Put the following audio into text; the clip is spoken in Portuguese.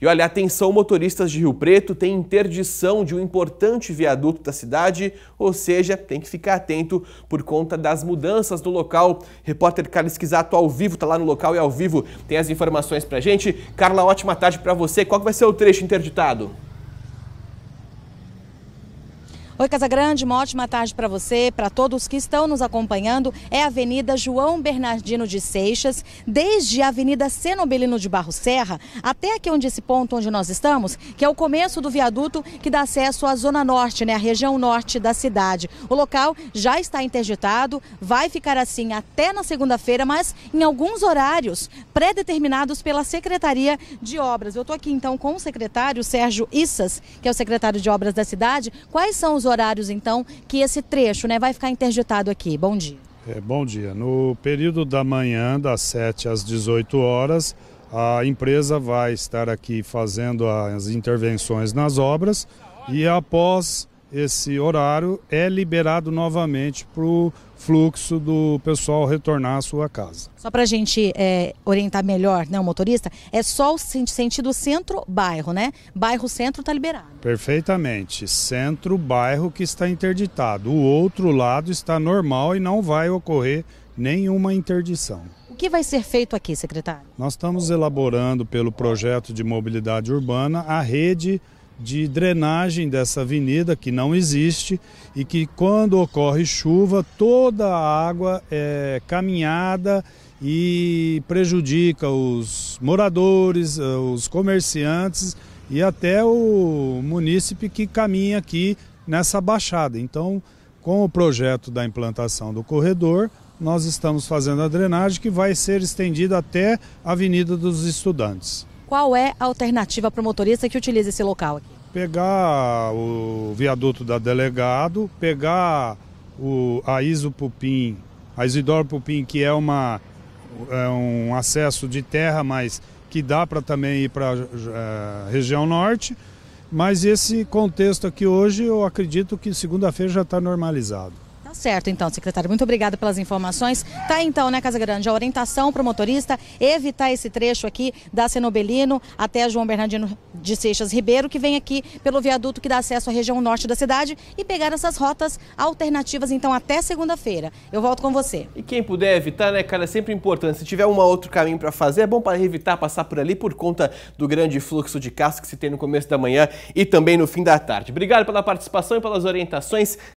E olha, atenção motoristas de Rio Preto, tem interdição de um importante viaduto da cidade, ou seja, tem que ficar atento por conta das mudanças no local. Repórter Carlos Quisato ao vivo, tá lá no local e ao vivo tem as informações pra gente. Carla, ótima tarde para você. Qual que vai ser o trecho interditado? Oi, Casagrande, uma ótima tarde para você, para todos que estão nos acompanhando. É a Avenida João Bernardino de Seixas, desde a Avenida Senobelino de Barro Serra, até aqui onde esse ponto onde nós estamos, que é o começo do viaduto que dá acesso à Zona Norte, né, a região norte da cidade. O local já está interditado, vai ficar assim até na segunda-feira, mas em alguns horários pré-determinados pela Secretaria de Obras. Eu estou aqui então com o secretário Sérgio Issas, que é o secretário de Obras da cidade. Quais são os horários, então, que esse trecho né, vai ficar interditado aqui. Bom dia. É, bom dia. No período da manhã, das 7 às 18 horas, a empresa vai estar aqui fazendo as intervenções nas obras e após esse horário é liberado novamente para o fluxo do pessoal retornar à sua casa. Só para a gente é, orientar melhor né, o motorista, é só o sentido centro-bairro, né? Bairro-centro está liberado. Perfeitamente. Centro-bairro que está interditado. O outro lado está normal e não vai ocorrer nenhuma interdição. O que vai ser feito aqui, secretário? Nós estamos elaborando pelo projeto de mobilidade urbana a rede urbana de drenagem dessa avenida que não existe e que quando ocorre chuva toda a água é caminhada e prejudica os moradores, eh, os comerciantes e até o munícipe que caminha aqui nessa baixada. Então, com o projeto da implantação do corredor, nós estamos fazendo a drenagem que vai ser estendida até a Avenida dos Estudantes. Qual é a alternativa para o motorista que utiliza esse local aqui? Pegar o viaduto da Delegado, pegar o, a Iso Pupim, a Isidoro Pupim, que é, uma, é um acesso de terra, mas que dá para também ir para a é, região norte. Mas esse contexto aqui hoje, eu acredito que segunda-feira já está normalizado. Tá certo, então, secretário. Muito obrigada pelas informações. Tá, então, né, Casa Grande? A orientação para o motorista evitar esse trecho aqui da Senobelino até João Bernardino de Seixas Ribeiro, que vem aqui pelo viaduto que dá acesso à região norte da cidade, e pegar essas rotas alternativas, então, até segunda-feira. Eu volto com você. E quem puder evitar, né, cara, é sempre importante. Se tiver um outro caminho para fazer, é bom para evitar passar por ali por conta do grande fluxo de carros que se tem no começo da manhã e também no fim da tarde. Obrigado pela participação e pelas orientações.